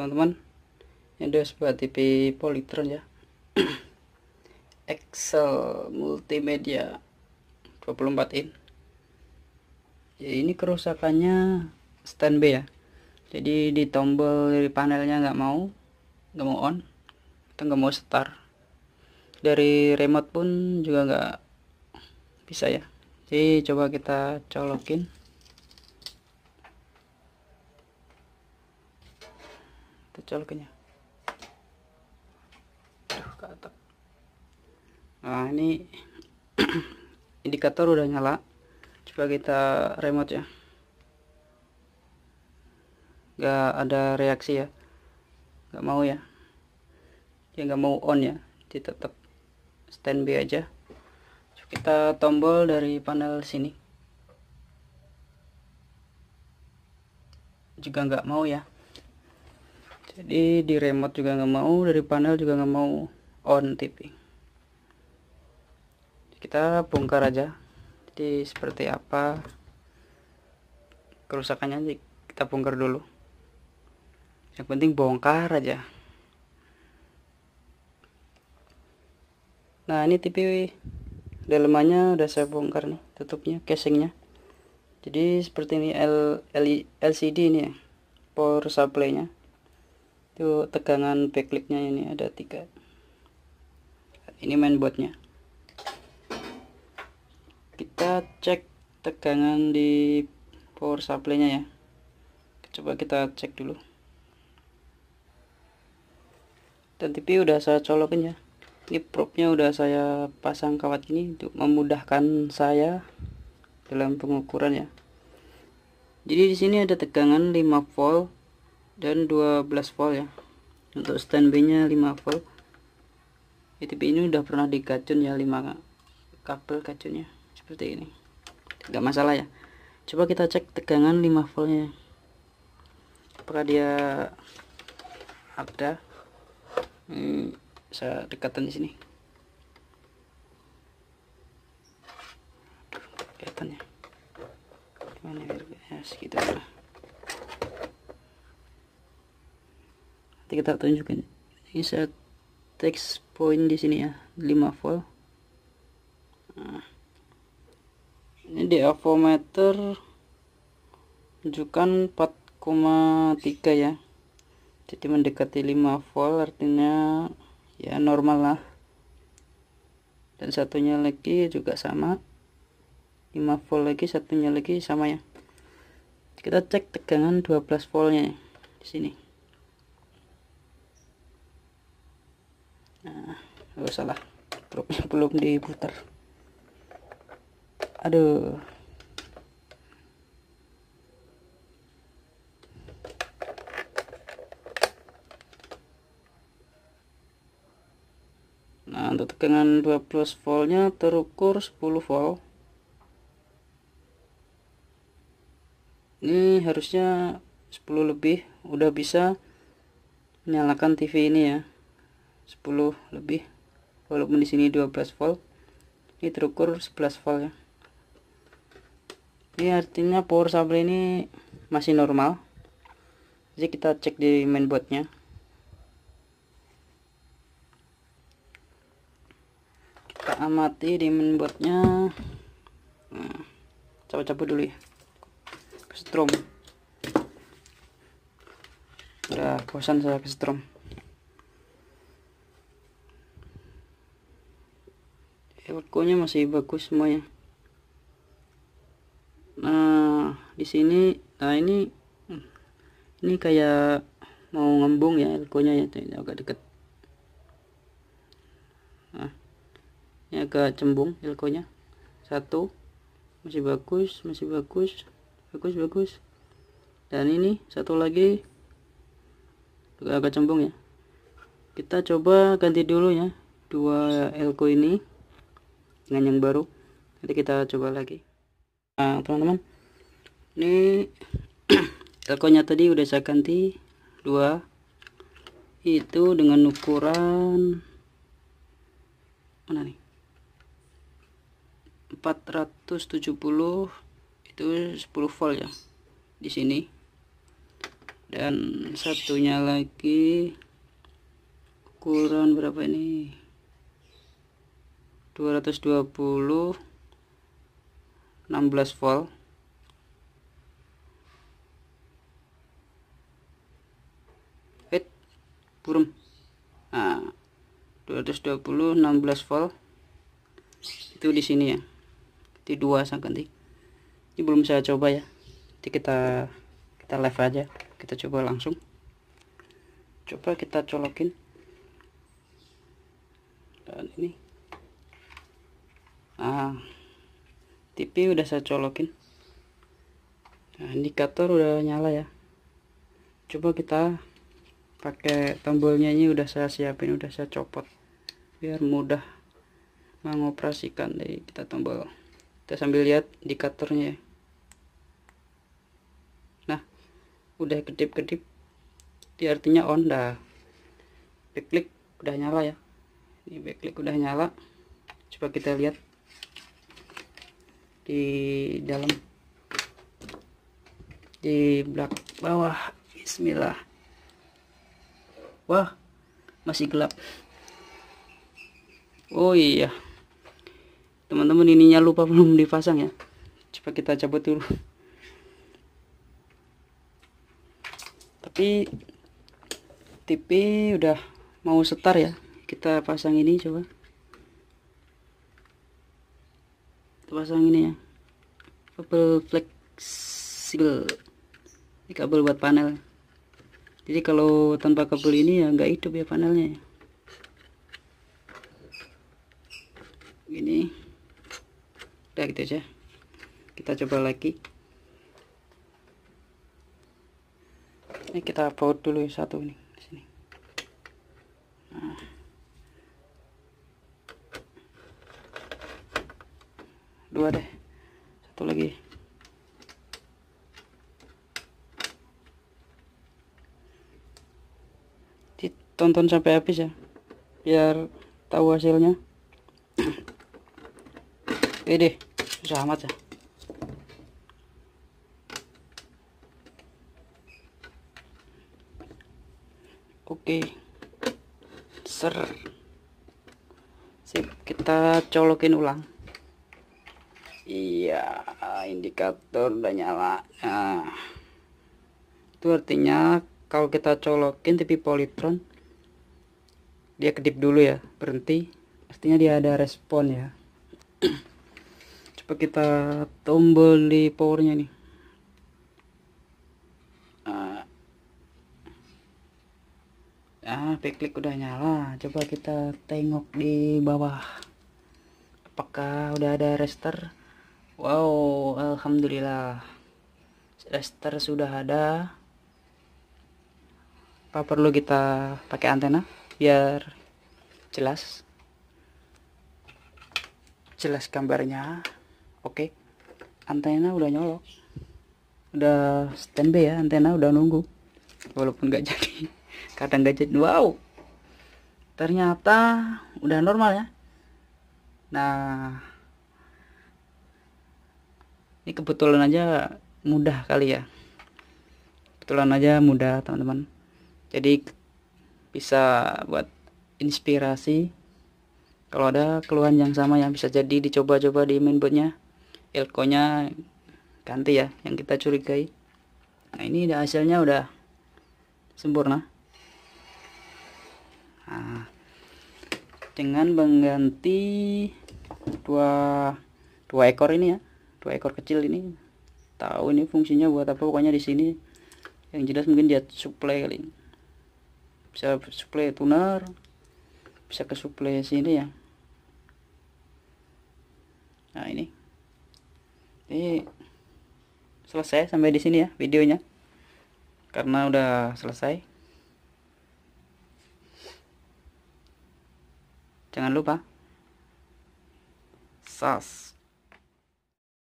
teman-teman ini Indo sebuah TV Polytron ya Excel multimedia 24 in ya, ini kerusakannya stand B ya jadi di tombol dari panelnya nggak mau nggak mau on atau nggak mau start dari remote pun juga nggak bisa ya jadi coba kita colokin colknya Tuh, ke nah ini indikator udah nyala coba kita remote ya gak ada reaksi ya gak mau ya ya gak mau on ya dia tetap standby aja coba kita tombol dari panel sini juga nggak mau ya jadi di remote juga nggak mau dari panel juga nggak mau on TV kita bongkar aja jadi seperti apa kerusakannya kita bongkar dulu yang penting bongkar aja nah ini TV dalemannya udah saya bongkar nih tutupnya casingnya jadi seperti ini L, L, LCD ini ya power supply nya itu tegangan backlinknya ini ada tiga ini mainboardnya kita cek tegangan di power supply nya ya coba kita cek dulu dan TV udah saya colokin ya ini probe-nya udah saya pasang kawat ini untuk memudahkan saya dalam pengukuran ya jadi di sini ada tegangan 5 volt dan 12 volt ya untuk stand B nya 5 volt ETP ini udah pernah dikacun ya 5 kabel kacunnya seperti ini nggak masalah ya coba kita cek tegangan 5 voltnya apakah dia ada hmm, saya dekatan di sini kelihatannya gimana ya segitu lah nanti kita tunjukin ini saya text point di sini ya 5 volt nah, ini di avometer menunjukkan 4,3 ya jadi mendekati 5 volt artinya ya normal lah dan satunya lagi juga sama 5 volt lagi satunya lagi sama ya kita cek tegangan 12 voltnya di sini nah, oh salah truknya belum diputar aduh Nah, untuk tegangan 12 voltnya terukur 10 volt. Ini harusnya 10 lebih, udah bisa menyalakan TV ini ya. 10 lebih walaupun di sini 12 volt ini terukur 11 volt ya ini artinya power supply ini masih normal jadi kita cek di mainboardnya kita amati di mainboardnya nah, coba cabut dulu ya ke strom udah bosan saya ke strom kokonya masih bagus semuanya nah di sini nah ini ini kayak mau ngembung ya elkonya ya ini agak deket nah ini agak cembung elkonya satu masih bagus masih bagus bagus bagus dan ini satu lagi agak, cembung ya kita coba ganti dulu ya dua elko ini dengan yang baru nanti kita coba lagi nah teman-teman ini elkonya tadi udah saya ganti dua itu dengan ukuran mana nih 470 itu 10 volt ya di sini dan satunya lagi ukuran berapa ini 220 16 volt wait burung nah 220 16 volt itu di sini ya di dua saya ganti ini belum saya coba ya jadi kita kita live aja kita coba langsung coba kita colokin dan ini nah, TV udah saya colokin nah, indikator udah nyala ya coba kita pakai tombolnya ini udah saya siapin udah saya copot biar mudah mengoperasikan dari kita tombol kita sambil lihat indikatornya ya. nah udah kedip-kedip artinya on dah click udah nyala ya ini click udah nyala coba kita lihat di dalam di belak bawah bismillah wah masih gelap oh iya teman-teman ininya lupa belum dipasang ya coba kita cabut dulu tapi TV udah mau setar ya kita pasang ini coba kita pasang ini ya kabel fleksibel ini kabel buat panel jadi kalau tanpa kabel ini ya nggak hidup ya panelnya ya. ini udah gitu aja kita coba lagi ini kita baut dulu satu ini dua deh satu lagi ditonton sampai habis ya biar tahu hasilnya ini susah amat ya oke ser sip kita colokin ulang iya eh, indikator udah nyala nah itu artinya kalau kita colokin TV polytron dia kedip dulu ya berhenti artinya dia ada respon ya coba kita tombol di powernya nih Nah, ah klik udah nyala coba kita tengok di bawah apakah udah ada rester Wow, alhamdulillah. Raster sudah ada. Apa perlu kita pakai antena biar jelas? Jelas gambarnya. Oke. Antena udah nyolok. Udah standby ya, antena udah nunggu. Walaupun nggak jadi. Kadang nggak jadi. Wow. Ternyata udah normal ya. Nah, ini kebetulan aja mudah kali ya kebetulan aja mudah teman-teman jadi bisa buat inspirasi kalau ada keluhan yang sama yang bisa jadi dicoba-coba di mainboardnya nya ganti ya yang kita curigai nah ini udah hasilnya udah sempurna nah, dengan mengganti dua dua ekor ini ya dua ekor kecil ini tahu ini fungsinya buat apa pokoknya di sini yang jelas mungkin dia supply kali bisa supply tuner bisa ke supply sini ya nah ini ini selesai sampai di sini ya videonya karena udah selesai jangan lupa sas